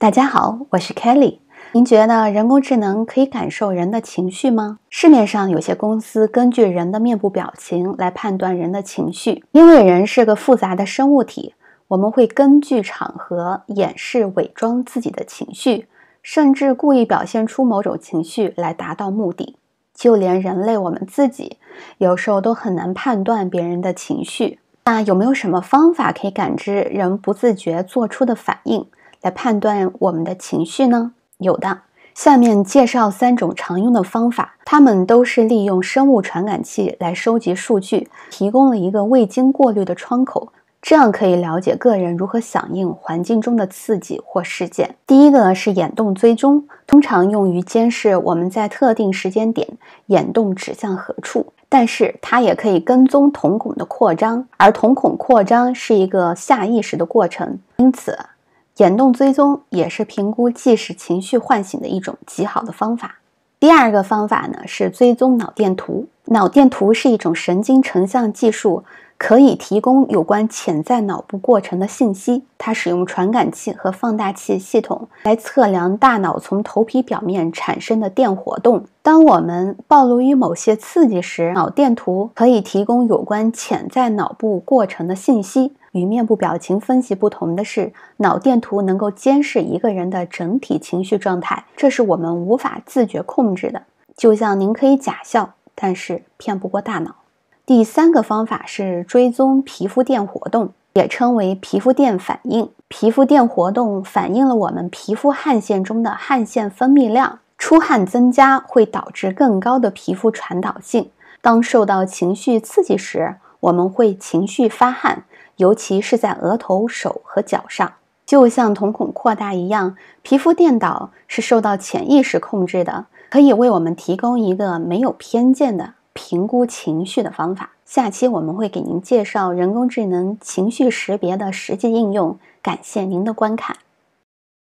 大家好，我是 Kelly。您觉得人工智能可以感受人的情绪吗？市面上有些公司根据人的面部表情来判断人的情绪，因为人是个复杂的生物体，我们会根据场合掩饰、伪装自己的情绪，甚至故意表现出某种情绪来达到目的。就连人类我们自己，有时候都很难判断别人的情绪。那有没有什么方法可以感知人不自觉做出的反应？来判断我们的情绪呢？有的，下面介绍三种常用的方法，它们都是利用生物传感器来收集数据，提供了一个未经过滤的窗口，这样可以了解个人如何响应环境中的刺激或事件。第一个是眼动追踪，通常用于监视我们在特定时间点眼动指向何处，但是它也可以跟踪瞳孔的扩张，而瞳孔扩张是一个下意识的过程，因此。眼动追踪也是评估即时情绪唤醒的一种极好的方法。第二个方法呢是追踪脑电图。脑电图是一种神经成像技术。可以提供有关潜在脑部过程的信息。它使用传感器和放大器系统来测量大脑从头皮表面产生的电活动。当我们暴露于某些刺激时，脑电图可以提供有关潜在脑部过程的信息。与面部表情分析不同的是，脑电图能够监视一个人的整体情绪状态，这是我们无法自觉控制的。就像您可以假笑，但是骗不过大脑。第三个方法是追踪皮肤电活动，也称为皮肤电反应。皮肤电活动反映了我们皮肤汗腺中的汗腺分泌量。出汗增加会导致更高的皮肤传导性。当受到情绪刺激时，我们会情绪发汗，尤其是在额头、手和脚上。就像瞳孔扩大一样，皮肤电导是受到潜意识控制的，可以为我们提供一个没有偏见的。评估情绪的方法。下期我们会给您介绍人工智能情绪识别的实际应用。感谢您的观看。